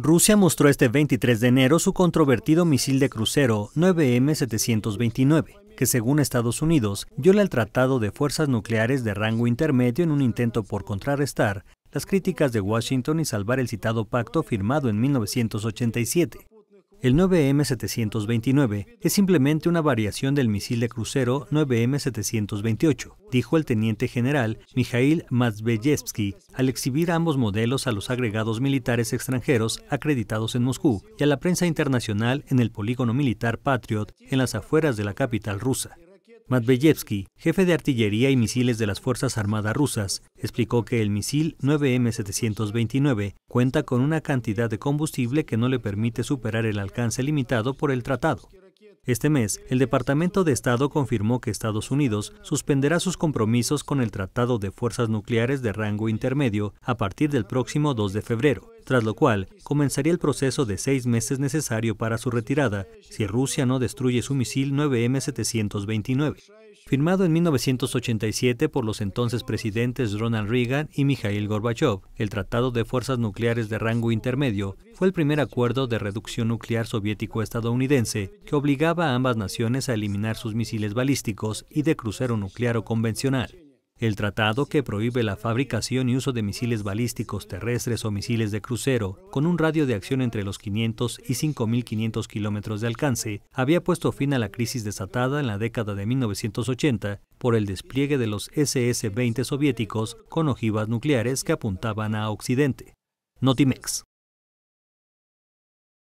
Rusia mostró este 23 de enero su controvertido misil de crucero 9M729, que según Estados Unidos viola el Tratado de Fuerzas Nucleares de Rango Intermedio en un intento por contrarrestar las críticas de Washington y salvar el citado pacto firmado en 1987. El 9M729 es simplemente una variación del misil de crucero 9M728, dijo el teniente general Mikhail Matveyevsky al exhibir ambos modelos a los agregados militares extranjeros acreditados en Moscú y a la prensa internacional en el polígono militar Patriot en las afueras de la capital rusa. Matveyevsky, jefe de artillería y misiles de las Fuerzas Armadas rusas, explicó que el misil 9M729 cuenta con una cantidad de combustible que no le permite superar el alcance limitado por el tratado. Este mes, el Departamento de Estado confirmó que Estados Unidos suspenderá sus compromisos con el Tratado de Fuerzas Nucleares de Rango Intermedio a partir del próximo 2 de febrero tras lo cual comenzaría el proceso de seis meses necesario para su retirada si Rusia no destruye su misil 9M729. Firmado en 1987 por los entonces presidentes Ronald Reagan y Mikhail Gorbachev, el Tratado de Fuerzas Nucleares de Rango Intermedio fue el primer acuerdo de reducción nuclear soviético-estadounidense que obligaba a ambas naciones a eliminar sus misiles balísticos y de crucero nuclear o convencional. El tratado que prohíbe la fabricación y uso de misiles balísticos terrestres o misiles de crucero, con un radio de acción entre los 500 y 5.500 kilómetros de alcance, había puesto fin a la crisis desatada en la década de 1980 por el despliegue de los SS-20 soviéticos con ojivas nucleares que apuntaban a Occidente. Notimex.